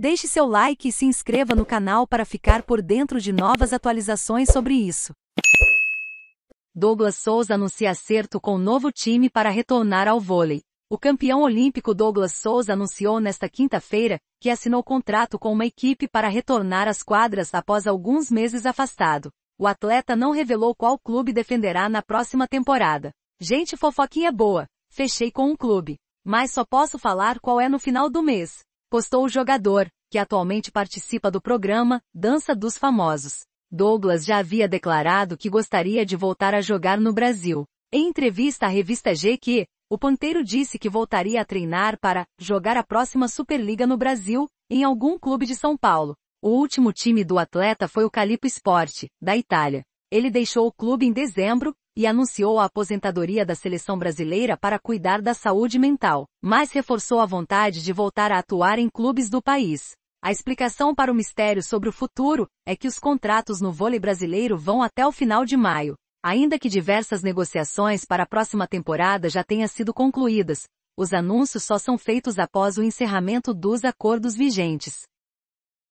Deixe seu like e se inscreva no canal para ficar por dentro de novas atualizações sobre isso. Douglas Souza anuncia acerto com novo time para retornar ao vôlei. O campeão olímpico Douglas Souza anunciou nesta quinta-feira que assinou contrato com uma equipe para retornar às quadras após alguns meses afastado. O atleta não revelou qual clube defenderá na próxima temporada. Gente, fofoquinha boa. Fechei com um clube. Mas só posso falar qual é no final do mês. Postou o jogador, que atualmente participa do programa Dança dos Famosos. Douglas já havia declarado que gostaria de voltar a jogar no Brasil. Em entrevista à revista GQ, o Panteiro disse que voltaria a treinar para jogar a próxima Superliga no Brasil, em algum clube de São Paulo. O último time do atleta foi o Calipo Sport, da Itália. Ele deixou o clube em dezembro, e anunciou a aposentadoria da seleção brasileira para cuidar da saúde mental, mas reforçou a vontade de voltar a atuar em clubes do país. A explicação para o mistério sobre o futuro é que os contratos no vôlei brasileiro vão até o final de maio. Ainda que diversas negociações para a próxima temporada já tenham sido concluídas, os anúncios só são feitos após o encerramento dos acordos vigentes.